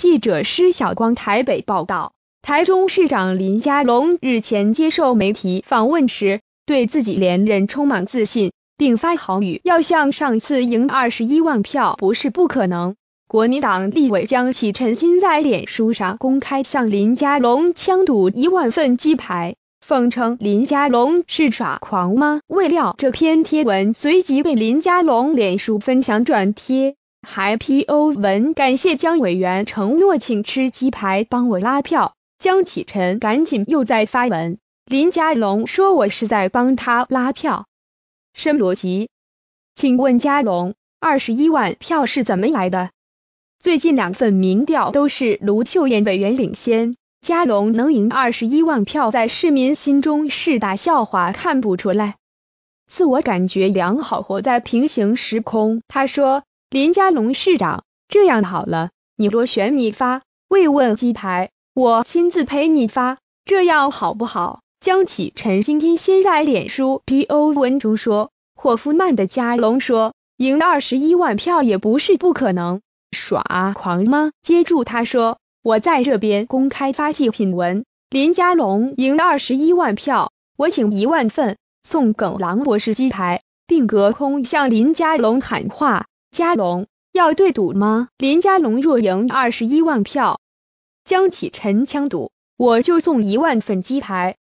记者施晓光台北报道，台中市长林佳龙日前接受媒体访问时，对自己连任充满自信，并发豪语，要像上次赢二十一万票不是不可能。国民党立委江启臣今在脸书上公开向林佳龙枪赌一万份鸡排，奉承林佳龙是耍狂吗？未料这篇贴文随即被林佳龙脸书分享转贴。还 PO 文，感谢江委员承诺请吃鸡排，帮我拉票。江启晨赶紧又在发文，林嘉龙说我是在帮他拉票，深逻辑。请问嘉龙，二十一万票是怎么来的？最近两份民调都是卢秀燕委员领先，嘉龙能赢二十一万票，在市民心中是大笑话，看不出来。自我感觉良好，活在平行时空。他说。林家龙市长，这样好了，你若选你发慰问鸡排，我亲自陪你发，这样好不好？江启臣今天先在脸书 PO 文中说，霍夫曼的加龙说赢二十一万票也不是不可能，耍狂吗？接住他说，我在这边公开发泄品文，林家龙赢二十一万票，我请一万份送耿狼博士鸡排，并隔空向林家龙喊话。加龙要对赌吗？林加龙若赢二十一万票，江启辰枪赌，我就送一万份鸡排。